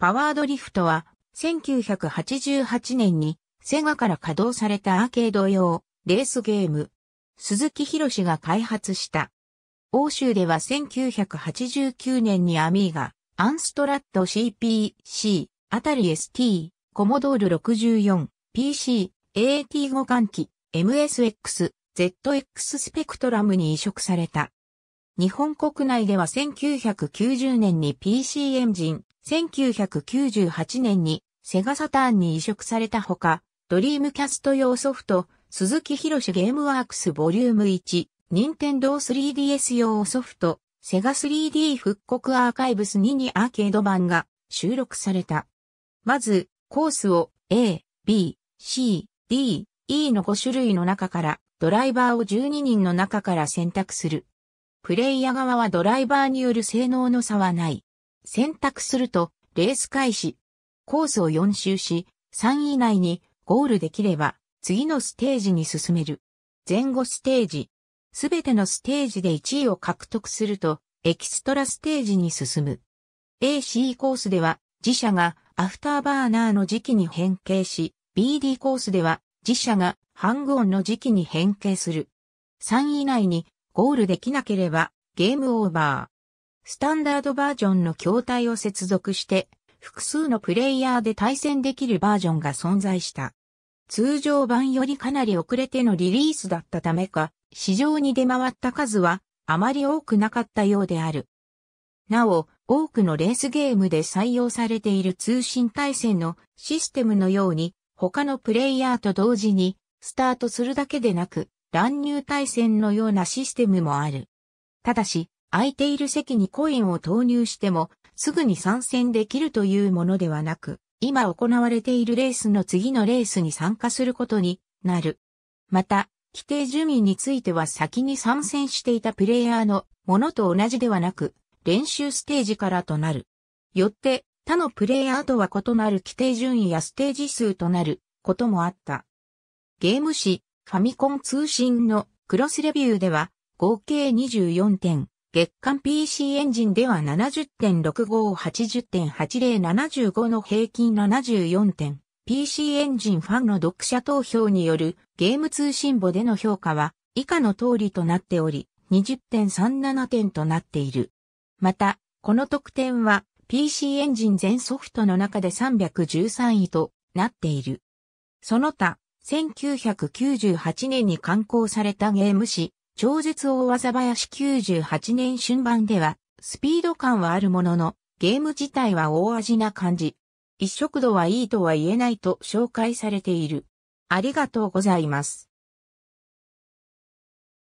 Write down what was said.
パワードリフトは、1988年にセガから稼働されたアーケード用レースゲーム、鈴木博士が開発した。欧州では1989年にアミーガ、アンストラット CPC、あたり ST、コモドール64、PC、AT 互換機、MSX、ZX スペクトラムに移植された。日本国内では1990年に PC エンジン、1998年にセガサターンに移植されたほか、ドリームキャスト用ソフト、鈴木博士ゲームワークスボリューム1、任天堂 3DS 用ソフト、セガ 3D 復刻アーカイブス2にアーケード版が収録された。まず、コースを A、B、C、D、E の5種類の中からドライバーを12人の中から選択する。プレイヤー側はドライバーによる性能の差はない。選択すると、レース開始。コースを4周し、3位以内にゴールできれば、次のステージに進める。前後ステージ。すべてのステージで1位を獲得すると、エキストラステージに進む。AC コースでは、自社がアフターバーナーの時期に変形し、BD コースでは、自社がハングオンの時期に変形する。3位以内にゴールできなければ、ゲームオーバー。スタンダードバージョンの筐体を接続して、複数のプレイヤーで対戦できるバージョンが存在した。通常版よりかなり遅れてのリリースだったためか、市場に出回った数はあまり多くなかったようである。なお、多くのレースゲームで採用されている通信対戦のシステムのように、他のプレイヤーと同時にスタートするだけでなく、乱入対戦のようなシステムもある。ただし、空いている席にコインを投入しても、すぐに参戦できるというものではなく、今行われているレースの次のレースに参加することになる。また、規定順位については先に参戦していたプレイヤーのものと同じではなく、練習ステージからとなる。よって、他のプレイヤーとは異なる規定順位やステージ数となることもあった。ゲーム誌、ファミコン通信のクロスレビューでは、合計24点、月間 PC エンジンでは70.6580.8075の平均74点。PC エンジンファンの読者投票によるゲーム通信簿での評価は以下の通りとなっており、20.37点となっている。また、この得点は PC エンジン全ソフトの中で313位となっている。その他、1998年に刊行されたゲーム誌、超絶大技林98年春版では、スピード感はあるものの、ゲーム自体は大味な感じ。一色度はいいとは言えないと紹介されている。ありがとうございます。